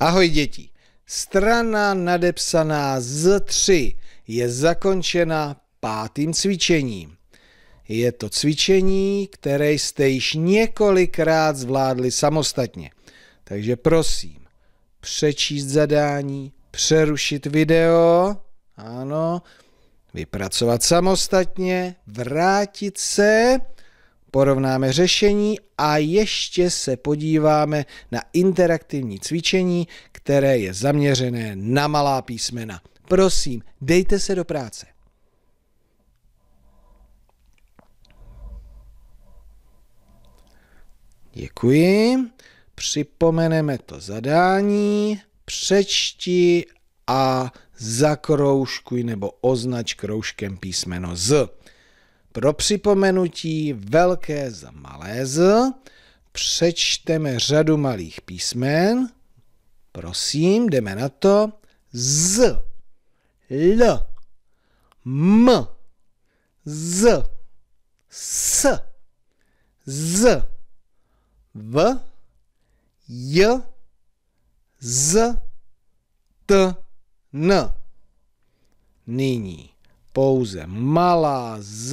Ahoj děti, strana nadepsaná z 3 je zakončena pátým cvičením. Je to cvičení, které jste již několikrát zvládli samostatně. Takže prosím, přečíst zadání, přerušit video, ano, vypracovat samostatně, vrátit se Porovnáme řešení a ještě se podíváme na interaktivní cvičení, které je zaměřené na malá písmena. Prosím, dejte se do práce. Děkuji. Připomeneme to zadání. Přečti a zakroužkuj nebo označ kroužkem písmeno Z. Pro připomenutí velké za malé z přečteme řadu malých písmen. Prosím, jdeme na to. Z, L, M, Z, S, Z, V, J, Z, T, N. Nyní pouze malá z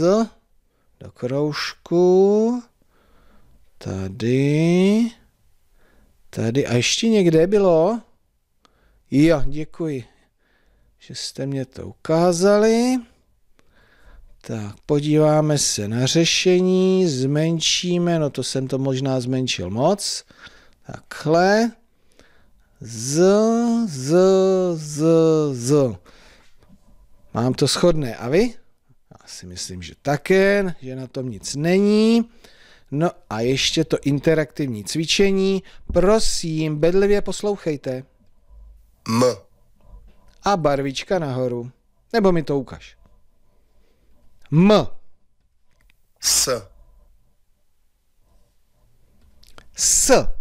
do kroužku, tady, tady a ještě někde bylo. Jo, děkuji, že jste mě to ukázali. Tak, podíváme se na řešení, zmenšíme, no to jsem to možná zmenšil moc. Takhle. Z, z, z, z. Mám to schodné, A vy? Já si myslím, že také, že na tom nic není. No a ještě to interaktivní cvičení. Prosím, bedlivě poslouchejte. M. A barvička nahoru. Nebo mi to ukaž. M. S. S.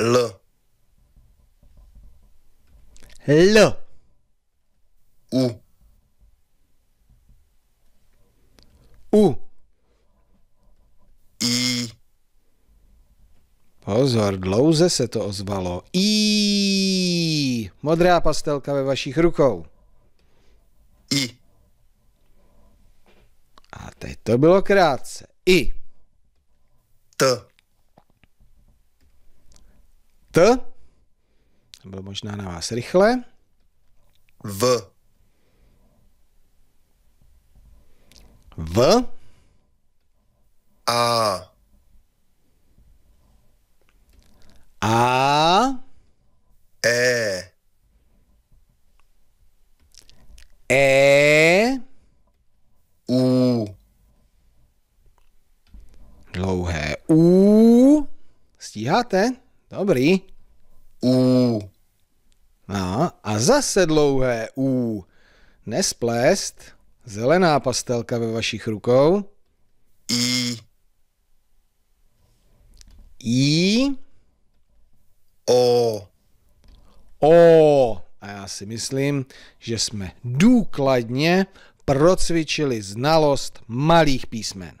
L. L. U. U. I. Pozor, dlouze se to ozvalo. I. Modrá pastelka ve vašich rukou. I. A teď to bylo krátce. I. T. T. bylo možná na vás rychle. V. V. A. A. E. E. U. Dlouhé U. Stíháte? Dobrý. U. No a zase dlouhé U. Nesplést. Zelená pastelka ve vašich rukou. I. I. O. O. A já si myslím, že jsme důkladně procvičili znalost malých písmen.